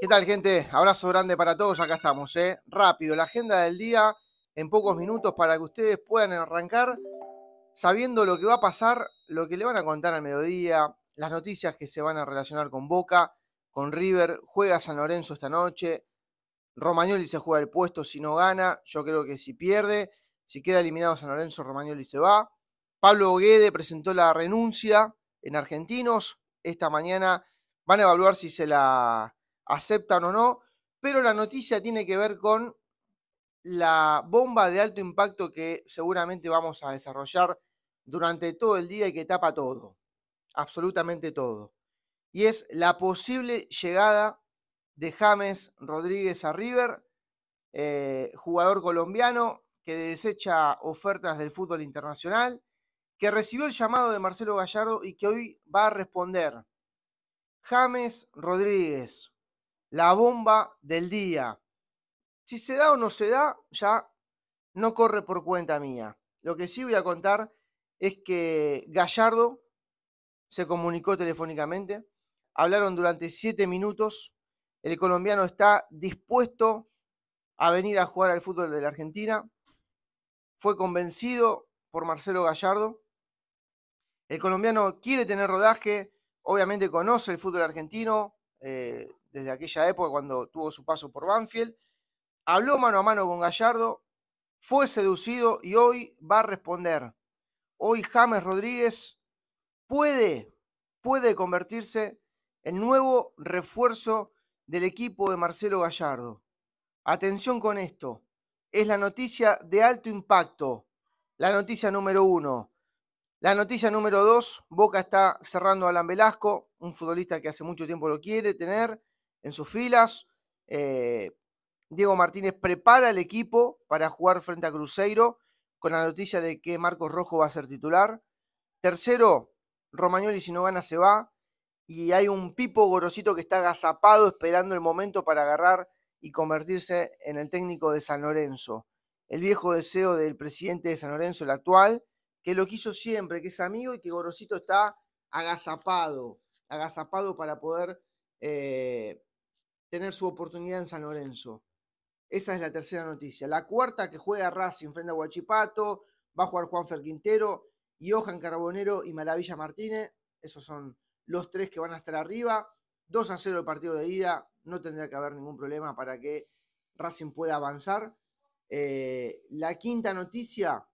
¿Qué tal, gente? Abrazo grande para todos. Acá estamos, ¿eh? Rápido, la agenda del día en pocos minutos para que ustedes puedan arrancar sabiendo lo que va a pasar, lo que le van a contar al mediodía, las noticias que se van a relacionar con Boca, con River. Juega San Lorenzo esta noche. Romagnoli se juega el puesto si no gana. Yo creo que si pierde, si queda eliminado San Lorenzo, Romagnoli se va. Pablo Guede presentó la renuncia en Argentinos. Esta mañana van a evaluar si se la aceptan o no, pero la noticia tiene que ver con la bomba de alto impacto que seguramente vamos a desarrollar durante todo el día y que tapa todo, absolutamente todo. Y es la posible llegada de James Rodríguez a River, eh, jugador colombiano que desecha ofertas del fútbol internacional, que recibió el llamado de Marcelo Gallardo y que hoy va a responder. James Rodríguez, la bomba del día. Si se da o no se da, ya no corre por cuenta mía. Lo que sí voy a contar es que Gallardo se comunicó telefónicamente, hablaron durante siete minutos, el colombiano está dispuesto a venir a jugar al fútbol de la Argentina, fue convencido por Marcelo Gallardo, el colombiano quiere tener rodaje, obviamente conoce el fútbol argentino, eh, desde aquella época cuando tuvo su paso por Banfield. Habló mano a mano con Gallardo, fue seducido y hoy va a responder. Hoy James Rodríguez puede, puede convertirse en nuevo refuerzo del equipo de Marcelo Gallardo. Atención con esto, es la noticia de alto impacto, la noticia número uno. La noticia número dos, Boca está cerrando a Alan Velasco, un futbolista que hace mucho tiempo lo quiere tener, en sus filas. Eh, Diego Martínez prepara el equipo para jugar frente a Cruzeiro con la noticia de que Marcos Rojo va a ser titular. Tercero, Romagnoli si no gana se va. Y hay un Pipo Gorosito que está agazapado esperando el momento para agarrar y convertirse en el técnico de San Lorenzo. El viejo deseo del presidente de San Lorenzo, el actual, que lo quiso siempre, que es amigo y que Gorosito está agazapado, agazapado para poder eh, tener su oportunidad en San Lorenzo. Esa es la tercera noticia. La cuarta que juega Racing frente a Huachipato, va a jugar Juanfer Quintero, Johan Carbonero y Maravilla Martínez. Esos son los tres que van a estar arriba. 2 a 0 el partido de ida. No tendrá que haber ningún problema para que Racing pueda avanzar. Eh, la quinta noticia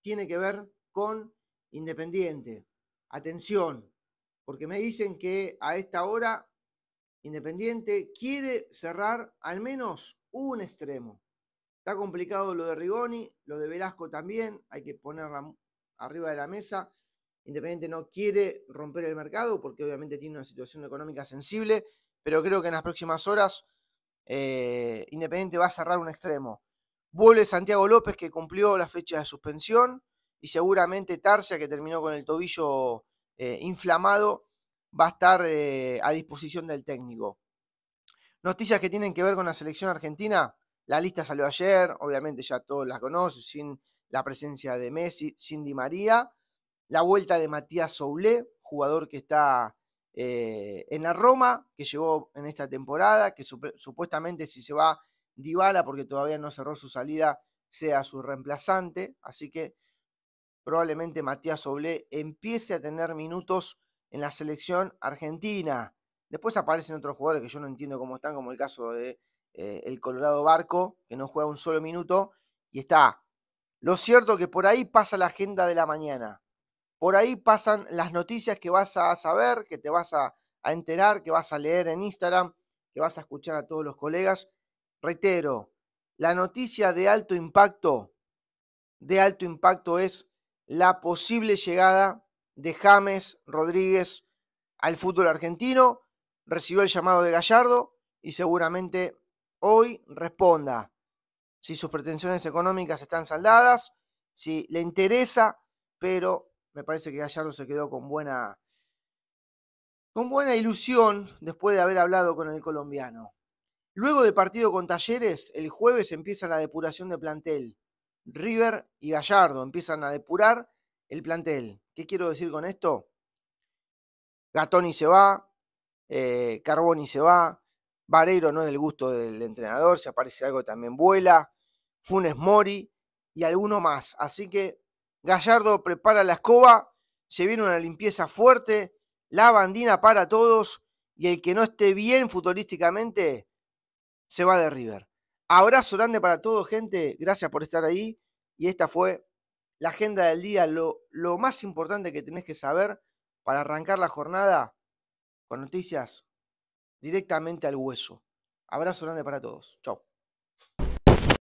tiene que ver con Independiente. Atención, porque me dicen que a esta hora Independiente quiere cerrar al menos un extremo. Está complicado lo de Rigoni, lo de Velasco también, hay que ponerla arriba de la mesa. Independiente no quiere romper el mercado porque obviamente tiene una situación económica sensible, pero creo que en las próximas horas eh, Independiente va a cerrar un extremo. Vuelve Santiago López que cumplió la fecha de suspensión y seguramente Tarsia, que terminó con el tobillo eh, inflamado va a estar eh, a disposición del técnico. Noticias que tienen que ver con la selección argentina. La lista salió ayer, obviamente ya todos la conocen, sin la presencia de Messi, sin Di María. La vuelta de Matías Soule, jugador que está eh, en la Roma, que llegó en esta temporada, que supuestamente si se va Dybala, porque todavía no cerró su salida, sea su reemplazante. Así que probablemente Matías Soble empiece a tener minutos en la selección argentina. Después aparecen otros jugadores que yo no entiendo cómo están, como el caso de eh, el Colorado Barco, que no juega un solo minuto y está. Lo cierto que por ahí pasa la agenda de la mañana. Por ahí pasan las noticias que vas a saber, que te vas a, a enterar, que vas a leer en Instagram, que vas a escuchar a todos los colegas. Reitero, la noticia de alto impacto, de alto impacto es la posible llegada de James Rodríguez al fútbol argentino, recibió el llamado de Gallardo y seguramente hoy responda si sus pretensiones económicas están saldadas, si le interesa, pero me parece que Gallardo se quedó con buena con buena ilusión después de haber hablado con el colombiano. Luego del partido con Talleres, el jueves empieza la depuración de plantel. River y Gallardo empiezan a depurar el plantel. ¿Qué quiero decir con esto? Gatoni se va, eh, Carboni se va, Vareiro no es del gusto del entrenador, si aparece algo también vuela, Funes Mori y alguno más. Así que Gallardo prepara la escoba, se viene una limpieza fuerte, la bandina para todos y el que no esté bien futurísticamente se va de River. Abrazo grande para todos, gente. Gracias por estar ahí. Y esta fue la agenda del día, lo, más importante que tenés que saber para arrancar la jornada con noticias directamente al hueso. Abrazo grande para todos. Chau.